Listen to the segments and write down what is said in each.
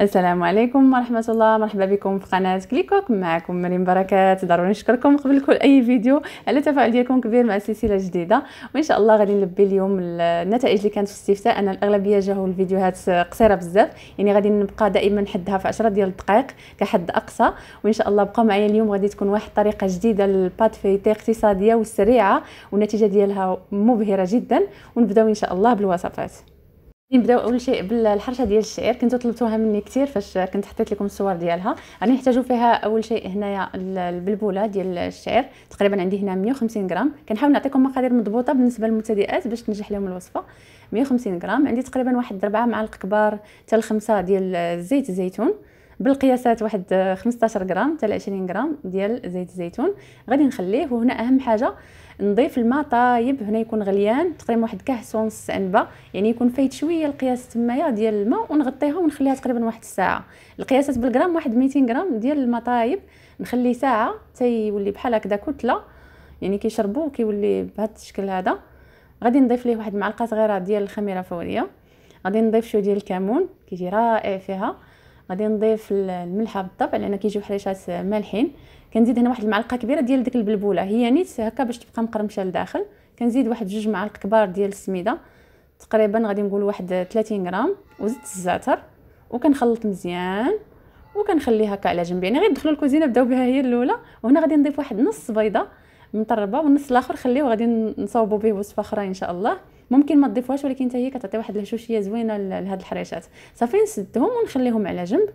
السلام عليكم ورحمة الله مرحبا بكم في قناة كليكوك معكم مريم بركات ضروري نشكركم قبل كل أي فيديو على التفاعل ديالكم كبير مع السلسلة الجديدة وإن شاء الله غادي نلبي اليوم النتائج اللي كانت في الاستفتاء أنا الأغلبية جاو الفيديوهات قصيرة بزاف يعني غادي نبقى دائما نحدها في 10 ديال الدقائق كحد أقصى وإن شاء الله بقى معايا اليوم غادي تكون واحد الطريقة جديدة للبات فيتي اقتصادية وسريعة والنتيجة ديالها مبهرة جدا ونبداو إن شاء الله بالوصفات نبداو اول شيء بالحرشه ديال الشعير كنتو طلبتوها مني كثير فاش كنت حطيت لكم الصور ديالها غادي نحتاجو فيها اول شيء هنايا البلبوله ديال الشعير تقريبا عندي هنا 150 غرام كنحاول نعطيكم مقادير مضبوطه بالنسبه للمبتدئات باش تنجح لهم الوصفه 150 غرام عندي تقريبا واحد 4 معالق كبار حتى 5 ديال زيت الزيتون بالقياسات واحد 15 آه، غرام حتى 20 غرام ديال زيت الزيتون غادي نخليه وهنا اهم حاجه نضيف الماء طايب هنا يكون غليان تقريبا واحد كاس ونص عنبه يعني يكون فايت شويه القياس تمايا ديال الماء ونغطيها ونخليها تقريبا واحد الساعه القياسات بالغرام واحد 200 غرام ديال الماء طايب نخليه ساعه حتى يولي بحال هكذا كتله يعني كيشربوا كيولي بهذا الشكل هذا غادي نضيف ليه واحد معلقه صغيره ديال الخميره فوريه غادي نضيف شويه ديال الكمون كيجي رائع فيها غادي نضيف الملحه بالطبع لان كيجيو حريشات مالحين كنزيد هنا واحد المعلقه كبيره ديال ديك البلبوله هي نيت هكا باش تبقى مقرمشه لداخل كنزيد واحد جوج معالق كبار ديال السميده تقريبا غادي نقول واحد 30 غرام وزدت الزعتر وكنخلط مزيان وكنخليها هكا على جنب يعني غير ندخلوا الكوزينه بداو بها هي الاولى وهنا غادي نضيف واحد نص بيضه مطربه والنص الاخر خليه وغادي نصاوبوا به وصفه اخرى ان شاء الله ممكن ما تضيفوهاش ولكن حتى هي كتعطي واحد الهشوشيه زوينه لهاد الحريشات صافي نسدهم ونخليهم على جنب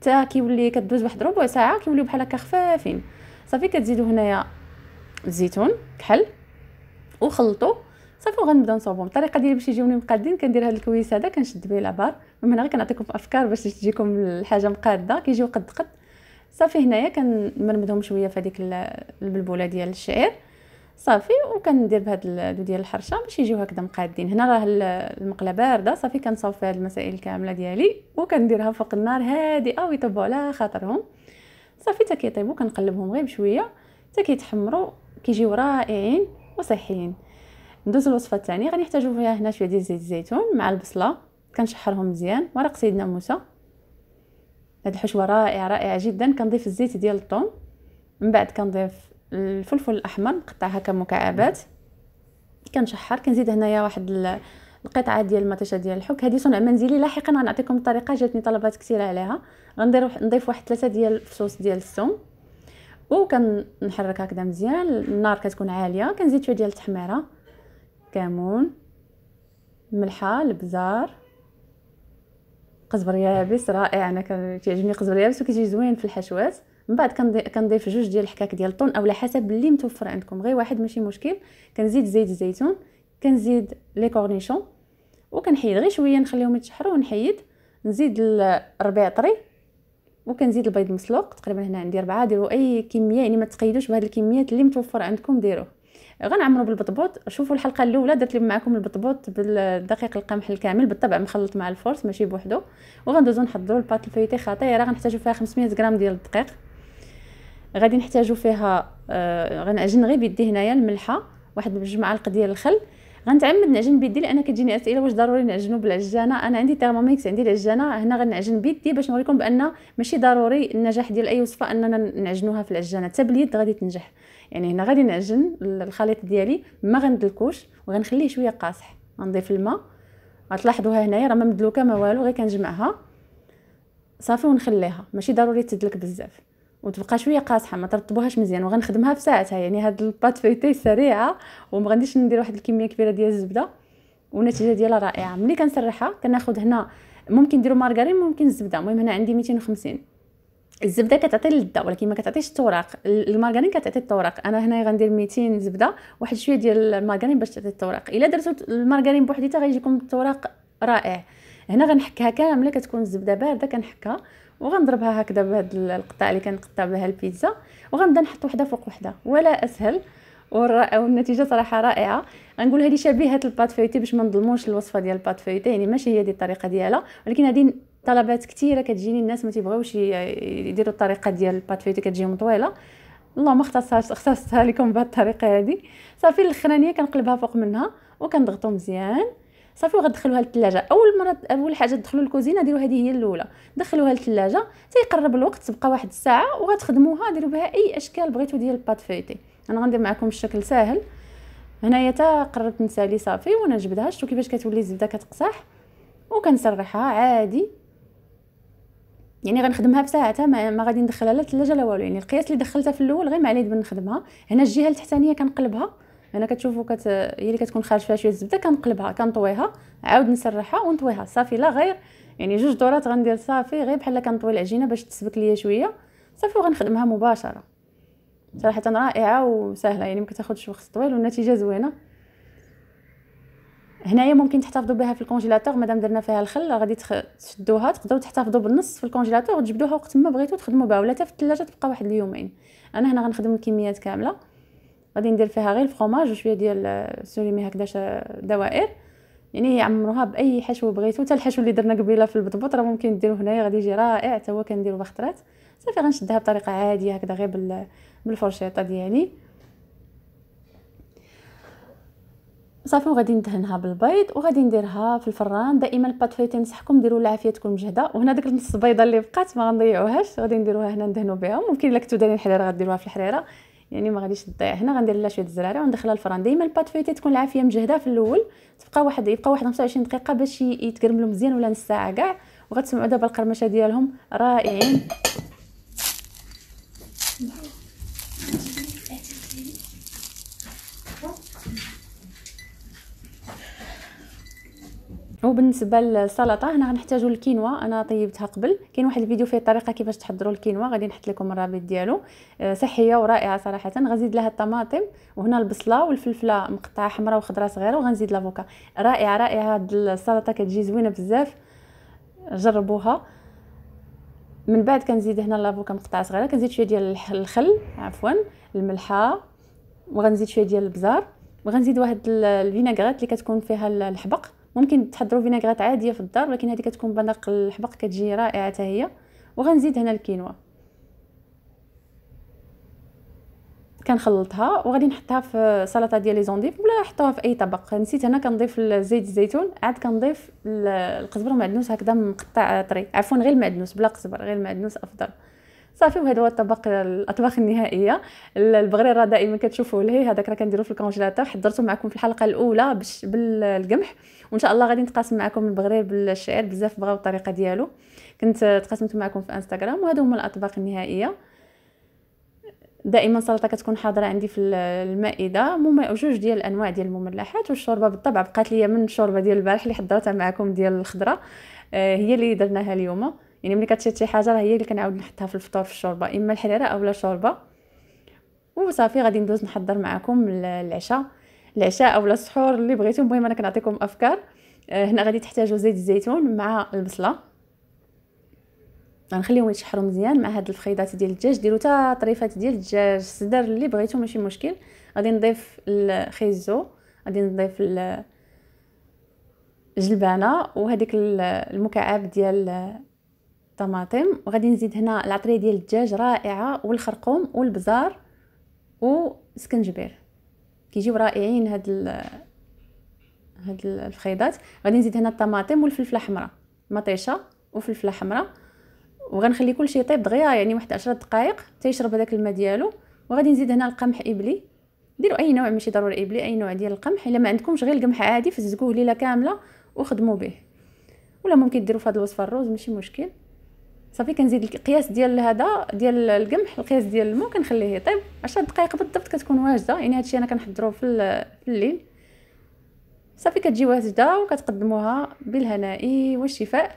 حتى كيولي كدوز واحد ربع ساعه كيوليو بحال هكا خفافين صافي كتزيدوا هنايا الزيتون كحل وخلطوا صافي وغنبدا نصوبهم الطريقه ديالي باش يجيوني مقادين كندير هاد الكويس هذا كنشد به العبار من هنا غير كنعطيكم افكار باش تجيكم الحاجه مقاده كيجيو قد قد صافي هنايا كنمرمدهم شويه في البلبوله ديال الشعير صافي وكندير بهاد الدو ديال الحرشه باش يجيو هكذا مقادين هنا راه المقله بارده صافي كنصاوب فيها المسائل كامله ديالي وكنديرها فوق النار هادئه ويطيبوا على خاطرهم صافي حتى كيطيبوا كنقلبهم غير بشويه حتى كيتحمروا كيجيو رائعين وصحيين ندوز الوصفه الثانيه غنحتاجو فيها هنا شويه ديال زيت الزيتون مع البصله كنشحرهم مزيان ورق سيدنا موسى هاد الحشوه رائعه رائعه جدا كنضيف الزيت ديال الثوم من بعد كنضيف الفلفل الاحمر نقطع هكا مكعبات كنشحر كنزيد هنايا واحد القطعه ديال المطيشه ديال الحك هذه صنع منزلي لاحقا غنعطيكم الطريقه جاتني طلبات كثيره عليها غندير نضيف واحد ثلاثه ديال الفصوص ديال الثوم وكنحرك هكذا مزيان النار كتكون عاليه كنزيد شويه ديال التحميره كمون ملحه البزار قزبر يابس رائع انا كيعجبني قزبر يابس وكيجي زوين في الحشوات من بعد كنضيف جوج ديال الحكاك ديال الطون اولا حسب اللي متوفر عندكم غير واحد ماشي مشكل كنزيد زيت الزيتون كنزيد لي كورنيشون وكنحيد غير شويه نخليهم يتشحروا ونحيد نزيد الربيع طري وكنزيد البيض المسلوق تقريبا هنا عندي ربعة ديروا اي كميه يعني ما تقيدوش بهاد الكميات اللي متوفر عندكم ديروه غنعمروا بالبطبوط شوفوا الحلقه الاولى درت لكم معكم البطبوط بالدقيق القمح الكامل بالطبع مخلط مع الفورس ماشي بوحدو وغندوزو نحضروا الباط الفيتي خطيره غنحتاجو فيها 500 غرام ديال الدقيق غادي نحتاجو فيها آه غنعجن غير بيدي هنايا الملحه واحد بجوج معالق ديال الخل غنتعمد نعجن بيدي لان كتجيني اسئله واش ضروري نعجنو بالعجانه انا عندي تيرموميكس عندي العجانه هنا غنعجن بيدي باش نوريكم بان ماشي ضروري النجاح ديال اي وصفه اننا نعجنوها في العجانه حتى باليد غادي تنجح يعني هنا غادي نعجن الخليط ديالي ما غندلكوش وغنخليه شويه قاصح غنضيف الماء غتلاحظوها هنايا راه ما مدلوكه ما والو غير كنجمعها صافي ونخليها ماشي ضروري تدلك بزاف وتبقى شويه قاصحه ما ترطبوهاش مزيان وغنخدمها في ساعتها يعني هاد البات فيتي سريعه وما غنديش ندير واحد الكميه كبيره ديال الزبده والنتيجه ديالها رائعه ملي كنسرحها كناخذ هنا ممكن نديرو مارغرين ممكن الزبده المهم هنا عندي 250 الزبده كتعطي اللذه ولكن ما كتعطيش التوراق المارغرين كتعطي التوراق انا هنا غندير 200 زبده واحد شويه ديال المارغرين باش تعطي التوراق الا درتو المارغرين بوحديتها غيجيكم التوراق رائع هنا غنحكها كامله كتكون الزبده بارده كنحكها وغنضربها هكذا بهاد القطع اللي كنقطع بها البيتزا وغنبدا نحط وحده فوق وحده ولا اسهل والنتيجه صراحه رائعه غنقول هذه شبيهه البات فيتي باش ما نظلموش الوصفه ديال البات فيتي يعني ماشي هي دي الطريقه ديالها ولكن هذه طلبات كثيره كتجيني الناس ما تيبغيوش يديروا الطريقه ديال البات فيتي كتجيهم طويله اللهم اختصرت اختصرتها لكم بهذه الطريقه هذه صافي الاخرانيه كنقلبها فوق منها وكنضغطو مزيان صافي وغدخلوها للثلاجه اول مره اول حاجه تدخلوا الكوزينه ديروا هذه هي الاولى دخلوها للثلاجه تيقرب الوقت تبقى واحد الساعه وغتخدموها ديروا بها اي اشكال بغيتو ديال البات فيتي انا غندير معكم الشكل ساهل هنايا تا قربت نسالي صافي وانا جبدها شفتوا كيفاش كتولي الزبده كتقصح وكنسرحها عادي يعني غنخدمها بساعتها ما, ما غادي ندخلها لا الثلاجه لا والو يعني القياس اللي دخلتها في الاول غير ما عليه بنخدمها هنا الجهه التحتانيه كنقلبها هنا كتشوفوا كت... هي اللي كتكون خارج فيها شويه الزبده كنقلبها كنطويها عاود نسرحها ونطويها صافي لا غير يعني جوج دورات غندير صافي غير بحال كنطوي العجينه باش تسبك ليا شويه صافي وغنخدمها مباشره صراحه رائعه وسهله يعني ما كتاخذش وقت طويل والنتيجه زوينه هنايا ممكن تحتفظوا بها في الكونجيلاتور مادام درنا فيها الخل غادي تشدوها تقدروا تحتفظوا بالنص في الكونجيلاتور وتجبدوها وقت ما بغيتوا تخدموا بها ولا حتى في الثلاجه تبقى واحد اليومين انا هنا غنخدم الكميات كامله غادي ندير فيها غير الفرماج وشويه ديال السوريمي هكذا دوائر يعني يعمروها باي حشو بغيتو حتى الحشو اللي درنا قبيله في البطبوط راه ممكن ديروه هنايا غادي يجي رائع حتى هو كنديرو بخطرات صافي غنشدها بطريقه عاديه هكذا غير بال بالفرشيطه ديالي صافي وغادي ندهنها بالبيض وغادي نديرها في الفران دائما البات فايتين نصحكم ديروا العافيه تكون مجهده وهنا داك النص البيضه اللي بقات ما غنضيعوهاش غادي نديروها هنا ندهنوا بها ممكن الا كنتو دايرين الحريره غديروها في الحريره يعني ما غاديش تضيع هنا غندير لها شويه الزراره وندخلها الفران ديما البات فيتي تكون العافيه مجهده في الاول تبقى واحد يبقى واحد 25 دقيقه باش يتكرملوا مزيان ولا نص ساعه كاع وغتسمعوا دابا القرمشه ديالهم رائعين وبالنسبه للسلطه هنا غنحتاجوا الكينوا انا طيبتها قبل كاين واحد الفيديو فيه الطريقه كيفاش تحضروا الكينوا غادي نحط لكم الرابط ديالو آه، صحيه ورائعه صراحه غنزيد لها الطماطم وهنا البصله والفلفله مقطعه حمراء وخضراء صغيره وغنزيد لافوكا رائعه رائعه هاد السلطه كتجي زوينه بزاف جربوها من بعد كنزيد هنا لافوكا مقطعه صغيره كنزيد شويه ديال الخل عفوا الملحه وغنزيد شويه ديال البزار وغنزيد واحد الفينيغريت اللي كتكون فيها الحبق ممكن تحضروا فينيغريت عاديه في الدار ولكن هذه كتكون بنق الحبق كتجي رائعه حتى هي وغنزيد هنا الكينوا كنخلطها وغادي نحطها في سلطه ديال لي زونديف ولا حطوها في اي طبق نسيت هنا كنضيف زيت الزيتون عاد كنضيف القزبر والمعدنوس هكذا مقطع طري عفوا غير المعدنوس بلا قزبر غير المعدنوس افضل صافي وهذا هو الطبق الاطباق النهائيه البغريره دائما كتشوفوا لهي هذاك راه كنديرو في الكونجيلاتور حضرته معكم في الحلقه الاولى بالقمح وان شاء الله غادي نتقاسم معكم البغرير بالشعير بزاف بغاو الطريقه ديالو كنت تقاسمت معكم في انستغرام وهادو هما الاطباق النهائيه دائما السلطه كتكون حاضره عندي في المائده مم... جوج ديال الانواع ديال المملحات والشوربه بالطبع بقات لي من الشوربه ديال البارح اللي حضرتها معكم ديال الخضره آه، هي اللي درناها اليوم يعني ملي كتشد شي حاجه راه هي اللي كنعاود نحطها في الفطور في الشوربه اما الحريره اولا شوربه وصافي غادي ندوز نحضر معكم العشاء العشاء اولا السحور اللي بغيتو المهم انا كنعطيكم افكار آه، هنا غادي تحتاجوا زيت الزيتون مع البصله غنخليهم يتشحروا مزيان مع هاد الفخيضات ديال الدجاج ديروا حتى طريفات ديال الدجاج الصدر اللي بغيتو ماشي مشكل غادي نضيف الخيزو غادي نضيف الجلبانه وهذيك المكعب ديال الطماطم وغادي نزيد هنا العطريه ديال الدجاج رائعه والخرقوم والبزار وسكنجبير كيجيو رائعين هاد ال... هاد الفخيضات غادي نزيد هنا الطماطم والفلفله حمراء مطيشه وفلفله حمراء وغنخلي كلشي يطيب دغيا يعني واحد 10 دقائق حتى يشرب هذاك الماء ديالو وغادي نزيد هنا القمح ابلي ديروا اي نوع ماشي ضروري ابلي اي نوع ديال القمح الا ما عندكمش غير القمح عادي فزقوه ليله كامله وخدموا به ولا ممكن ديروا في هذه الوصفه الروز ماشي مشكل صافي كنزيد القياس ديال هذا ديال القمح القياس ديال الماء كنخليه يطيب 10 دقائق بالضبط كتكون واجده يعني هادشي انا كنحضروه في الليل صافي كتجي واجده وكتقدموها بالهناء والشفاء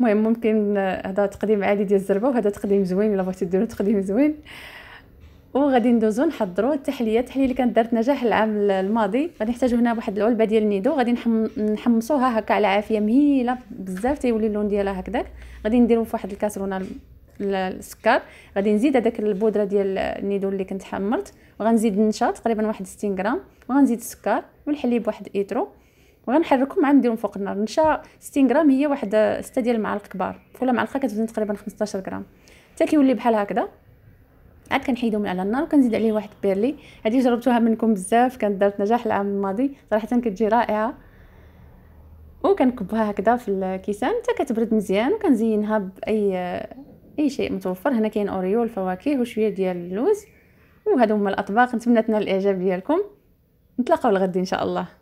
المهم ممكن هذا تقديم عادي ديال الزربه وهذا تقديم زوين الا بغيتو ديروا تقديم زوين وغادي ندوزو نحضرو التحليه التحليه اللي كانت دارت نجاح العام الماضي غادي نحتاجو هنا واحد العلبه ديال النيدو غادي نحمصوها هكا على عافيه مهيله بزاف تيولي اللون ديالها هكذاك غادي نديرو في واحد الكاسرونه السكر غادي نزيد هذاك البودره ديال النيدو اللي كنت حمرت وغنزيد النشا تقريبا واحد 60 غرام وغنزيد السكر والحليب واحد ايترو وغنحركهم عاد نديرهم فوق النار النشا 60 غرام هي واحد 6 ديال المعالق كبار كل معلقه كتوزن تقريبا 15 غرام حتى كيولي بحال هكذا عاد كنحيدو من على النار وكنزيد عليه واحد بيرلي هذه جربتوها منكم بزاف كانت دارت نجاح العام الماضي صراحه كتجي رائعه وكنكبها هكذا في الكيسان حتى كتبرد مزيان وكنزينها باي اي شيء متوفر هنا كاين اوريو الفواكه وشويه ديال اللوز وهادو هما الاطباق نتمنى تنال الاعجاب ديالكم نتلاقاو الغد ان شاء الله